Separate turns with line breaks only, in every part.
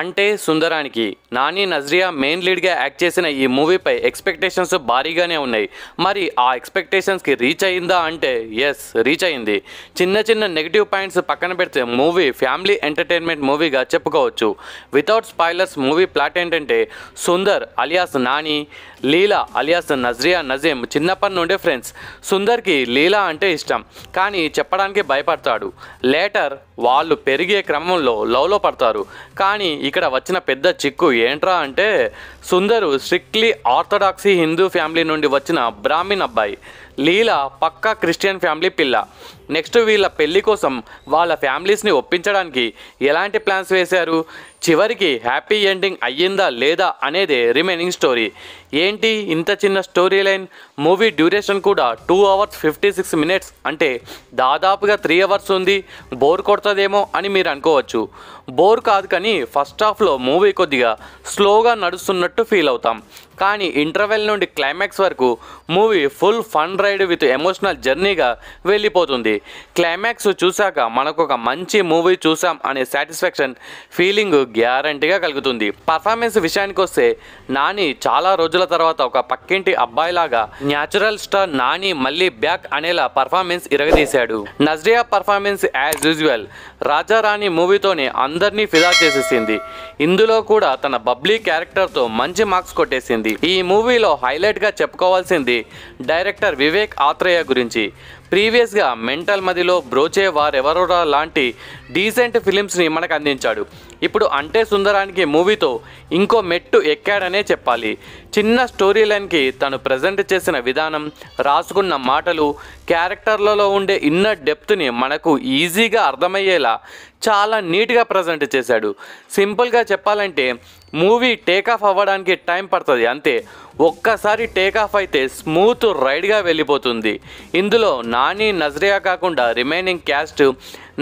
అంటే సుందరానికి నాని నజ్రియా మెయిన్ లీడ్గా యాక్ట్ చేసిన ఈ మూవీపై ఎక్స్పెక్టేషన్స్ భారీగానే ఉన్నాయి మరి ఆ ఎక్స్పెక్టేషన్స్కి రీచ్ అయిందా అంటే ఎస్ రీచ్ అయింది చిన్న చిన్న నెగిటివ్ పాయింట్స్ పక్కన పెడితే మూవీ ఫ్యామిలీ ఎంటర్టైన్మెంట్ మూవీగా చెప్పుకోవచ్చు వితౌట్ స్పాయిలర్స్ మూవీ ప్లాట్ ఏంటంటే సుందర్ అలియాస్ నాని లీలా అలియాస్ నజ్రియా నజీమ్ చిన్నప్పటి నుండే ఫ్రెండ్స్ సుందర్కి లీలా అంటే ఇష్టం కానీ చెప్పడానికి భయపడతాడు లేటర్ వాళ్ళు పెరిగే క్రమంలో లవ్లో పడతారు కానీ ఇక్కడ వచ్చిన పెద్ద చిక్కు ఏంట్రా అంటే Sundar strictly orthodoxy Hindu family నుండి వచ్చిన బ్రాహ్మిన్ అబ్బాయి లీల పక్కా క్రిస్టియన్ ఫ్యామిలీ పిల్ల నెక్స్ట్ వీళ్ళ పెళ్లి కోసం వాళ్ళ ఫ్యామిలీస్ని ఒప్పించడానికి ఎలాంటి ప్లాన్స్ వేశారు చివరికి హ్యాపీ ఎండింగ్ అయ్యిందా లేదా అనేది రిమైనింగ్ స్టోరీ ఏంటి ఇంత చిన్న స్టోరీ లైన్ మూవీ డ్యూరేషన్ కూడా two hours fifty six minutes అంటే దాదాపుగా త్రీ అవర్స్ ఉంది బోర్ కొడుతుందేమో అని మీరు అనుకోవచ్చు బోర్ కాదు కానీ ఫస్ట్ హాఫ్లో మూవీ కొద్దిగా స్లోగా నడుస్తున్నట్టు ఫీల్ అవుతాం కానీ ఇంటర్వెల్ నుండి క్లైమాక్స్ వరకు movie full fun ride with emotional జర్నీగా వెళ్ళిపోతుంది క్లైమాక్స్ చూశాక మనకు ఒక మంచి మూవీ చూసాం అనే సాటిస్ఫాక్షన్ ఫీలింగ్ గ్యారంటీగా కలుగుతుంది పర్ఫార్మెన్స్ విషయానికి వస్తే నాని చాలా రోజుల తర్వాత ఒక పక్కింటి అబ్బాయిలాగా న్యాచురల్ స్టార్ నాని మళ్ళీ బ్యాక్ అనేలా పర్ఫార్మెన్స్ ఇరగదీశాడు Nazriya performance as usual Raja Rani మూవీతోనే అందరినీ ఫిదా చేసేసింది ఇందులో కూడా తన బబ్లీ క్యారెక్టర్తో మంచి మార్క్స్ కొట్టేసింది జరిగింది ఈ మూవీలో హైలైట్గా చెప్పుకోవాల్సింది డైరెక్టర్ వివేక్ ఆత్రేయ గురించి ప్రీవియస్గా మెంటల్ మదిలో బ్రోచే వారెవరోరా లాంటి డీసెంట్ ఫిలిమ్స్ని మనకు అందించాడు ఇప్పుడు అంటే సుందరానికి మూవీతో ఇంకో మెట్టు ఎక్కాడనే చెప్పాలి చిన్న స్టోరీ లైన్కి తను ప్రజెంట్ చేసిన విధానం రాసుకున్న మాటలు క్యారెక్టర్లలో ఉండే ఇన్నర్ డెప్త్ని మనకు ఈజీగా అర్థమయ్యేలా చాలా నీట్గా ప్రజెంట్ చేశాడు సింపుల్గా చెప్పాలంటే మూవీ టేకాఫ్ అవ్వడానికి టైం పడుతుంది అంతే ఒక్కసారి టేకాఫ్ అయితే స్మూత్ రైడ్గా వెళ్ళిపోతుంది ఇందులో నాని నజరియా కాకుండా రిమైనింగ్ క్యాస్ట్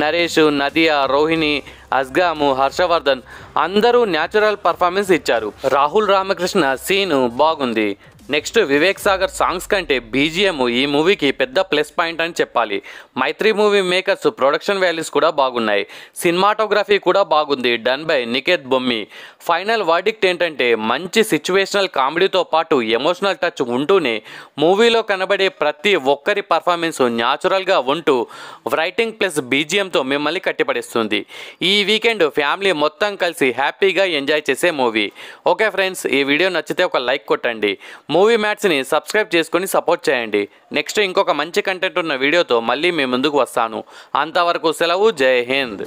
నరేష్ నదియా రోహిణి అస్గాము హర్షవర్ధన్ అందరూ న్యాచురల్ పర్ఫార్మెన్స్ ఇచ్చారు రాహుల్ రామకృష్ణ సీను బాగుంది నెక్స్ట్ వివేక్ సాగర్ సాంగ్స్ కంటే బీజిఎం ఈ మూవీకి పెద్ద ప్లస్ పాయింట్ అని చెప్పాలి Mythri movie makers production values కూడా బాగున్నాయి సినిమాటోగ్రఫీ కూడా బాగుంది done by Niketh Bommi final verdict ఏంటంటే మంచి సిచ్యువేషనల్ కామెడీతో పాటు ఎమోషనల్ టచ్ ఉంటూనే మూవీలో కనబడే ప్రతి ఒక్కరి పర్ఫార్మెన్స్ న్యాచురల్గా ఉంటూ రైటింగ్ ప్లస్ బీజిఎంతో మిమ్మల్ని కట్టిపడిస్తుంది ఈ వీకెండ్ ఫ్యామిలీ మొత్తం కలిసి హ్యాపీగా ఎంజాయ్ చేసే మూవీ ఓకే ఫ్రెండ్స్ ఈ వీడియో నచ్చితే ఒక లైక్ కొట్టండి మూవీ మ్యాట్స్ని సబ్స్క్రైబ్ చేసుకొని సపోర్ట్ చేయండి నెక్స్ట్ ఇంకొక మంచి కంటెంట్ ఉన్న వీడియోతో మళ్ళీ మీ ముందుకు వస్తాను అంతవరకు సెలవు జై హింద్